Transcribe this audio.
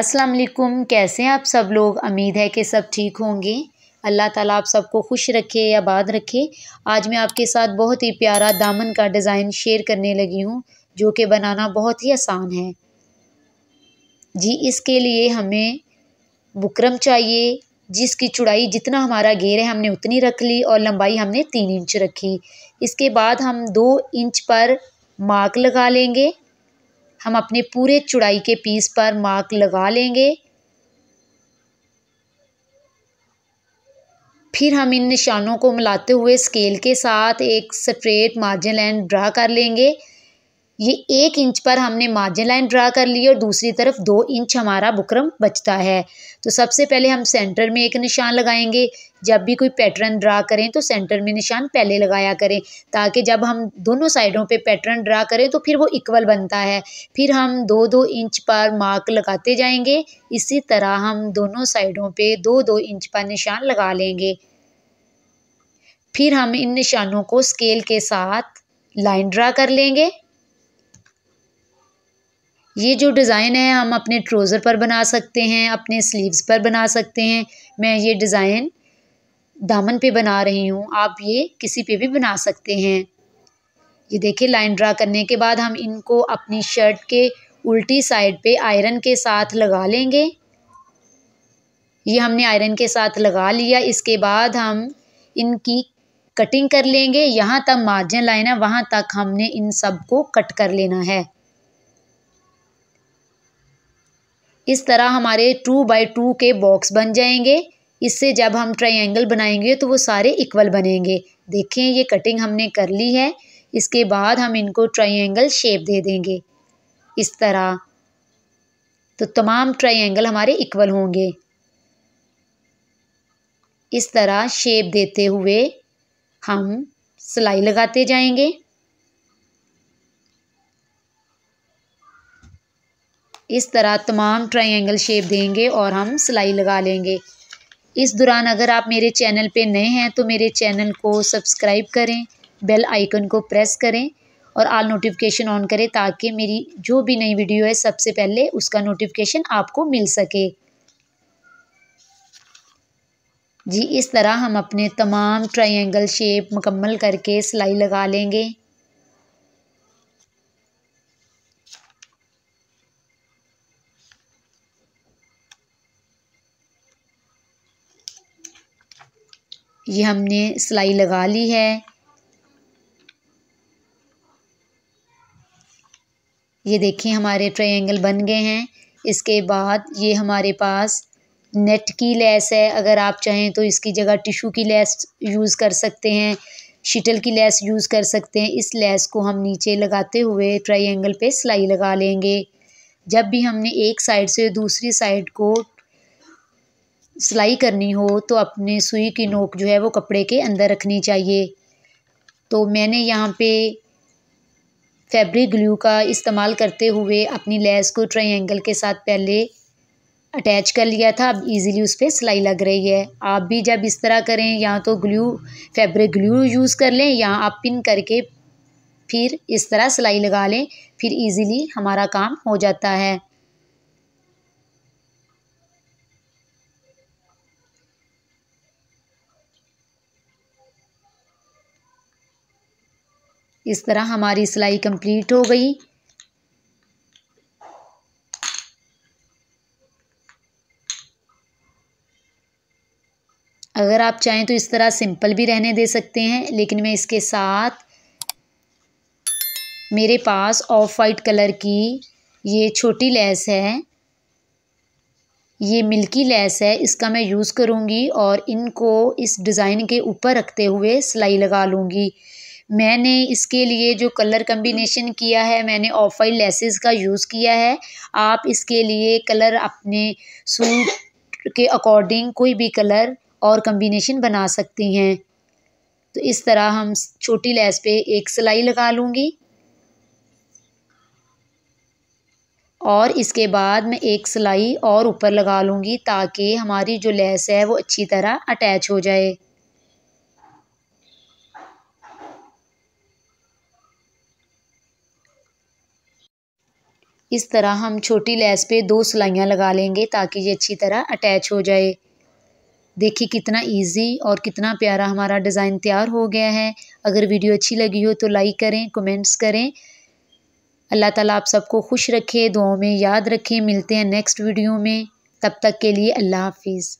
असलम कैसे हैं आप सब लोग उम्मीद है कि सब ठीक होंगे अल्लाह ताला आप सबको खुश रखे या बाद रखे आज मैं आपके साथ बहुत ही प्यारा दामन का डिज़ाइन शेयर करने लगी हूँ जो कि बनाना बहुत ही आसान है जी इसके लिए हमें बुकरम चाहिए जिसकी चुड़ाई जितना हमारा घेर है हमने उतनी रख ली और लंबाई हमने तीन इंच रखी इसके बाद हम दो इंच पर मार्क लगा लेंगे हम अपने पूरे चुड़ाई के पीस पर मार्क लगा लेंगे फिर हम इन निशानों को मिलाते हुए स्केल के साथ एक स्ट्रेट मार्जिन लाइन ड्रा कर लेंगे ये एक इंच पर हमने मार्जिन लाइन ड्रा कर ली और दूसरी तरफ दो इंच हमारा बुकरम बचता है तो सबसे पहले हम सेंटर में एक निशान लगाएंगे जब भी कोई पैटर्न ड्रा करें तो सेंटर में निशान पहले लगाया करें ताकि जब हम दोनों साइडों पे पैटर्न ड्रा करें तो फिर वो इक्वल बनता है फिर हम दो दो इंच पर मार्क लगाते जाएंगे इसी तरह हम दोनों साइडों पर दो दो इंच पर निशान लगा लेंगे फिर हम इन निशानों को स्केल के साथ लाइन ड्रा कर लेंगे ये जो डिज़ाइन है हम अपने ट्रोज़र पर बना सकते हैं अपने स्लीव्स पर बना सकते हैं मैं ये डिज़ाइन दामन पे बना रही हूँ आप ये किसी पे भी बना सकते हैं ये देखिए लाइन ड्रा करने के बाद हम इनको अपनी शर्ट के उल्टी साइड पे आयरन के साथ लगा लेंगे ये हमने आयरन के साथ लगा लिया इसके बाद हम इनकी कटिंग कर लेंगे यहाँ तक मार्जिन लाइन है वहाँ तक हमने इन सब को कट कर लेना है इस तरह हमारे टू बाई टू के बॉक्स बन जाएंगे इससे जब हम ट्रायंगल बनाएंगे तो वो सारे इक्वल बनेंगे देखें ये कटिंग हमने कर ली है इसके बाद हम इनको ट्रायंगल शेप दे देंगे इस तरह तो तमाम ट्रायंगल हमारे इक्वल होंगे इस तरह शेप देते हुए हम सिलाई लगाते जाएंगे इस तरह तमाम ट्रायंगल शेप देंगे और हम सिलाई लगा लेंगे इस दौरान अगर आप मेरे चैनल पे नए हैं तो मेरे चैनल को सब्सक्राइब करें बेल आइकन को प्रेस करें और आल नोटिफिकेशन ऑन करें ताकि मेरी जो भी नई वीडियो है सबसे पहले उसका नोटिफिकेशन आपको मिल सके जी इस तरह हम अपने तमाम ट्रायंगल शेप मुकम्मल करके सिलाई लगा लेंगे ये हमने सिलाई लगा ली है ये देखिए हमारे ट्रायंगल बन गए हैं इसके बाद ये हमारे पास नेट की लेस है अगर आप चाहें तो इसकी जगह टिशू की लेस यूज़ कर सकते हैं शीटल की लेस यूज़ कर सकते हैं इस लेस को हम नीचे लगाते हुए ट्रायंगल पे सिलाई लगा लेंगे जब भी हमने एक साइड से दूसरी साइड को सिलाई करनी हो तो अपने सुई की हम्म। नोक जो है वो कपड़े के अंदर रखनी चाहिए तो मैंने यहाँ पे फैब्रिक ग्लू का इस्तेमाल करते हुए अपनी लेस को ट्रायंगल के साथ पहले अटैच कर लिया था अब इजीली उस पर सिलाई लग रही है आप भी जब इस तरह करें या तो ग्लू फैब्रिक ग्लू यूज़ कर लें या आप पिन करके फिर इस तरह सिलाई लगा लें फिर इजीली हमारा काम हो जाता है इस तरह हमारी सिलाई कंप्लीट हो गई अगर आप चाहें तो इस तरह सिंपल भी रहने दे सकते हैं लेकिन मैं इसके साथ मेरे पास ऑफ वाइट कलर की ये छोटी लैस है ये मिल्की लैस है इसका मैं यूज़ करूँगी और इनको इस डिज़ाइन के ऊपर रखते हुए सिलाई लगा लूँगी मैंने इसके लिए जो कलर कम्बिनेशन किया है मैंने ऑफ वाइट लेसेस का यूज़ किया है आप इसके लिए कलर अपने सूट के अकॉर्डिंग कोई भी कलर और कम्बिनेशन बना सकती हैं तो इस तरह हम छोटी लेस पे एक सिलाई लगा लूँगी और इसके बाद मैं एक सिलाई और ऊपर लगा लूँगी ताकि हमारी जो लेस है वो अच्छी तरह अटैच हो जाए इस तरह हम छोटी लैस पे दो सिलाइयाँ लगा लेंगे ताकि ये अच्छी तरह अटैच हो जाए देखिए कितना इजी और कितना प्यारा हमारा डिज़ाइन तैयार हो गया है अगर वीडियो अच्छी लगी हो तो लाइक करें कमेंट्स करें अल्लाह ताला आप सबको खुश रखे दुआओं में याद रखें मिलते हैं नेक्स्ट वीडियो में तब तक के लिए अल्लाह हाफिज़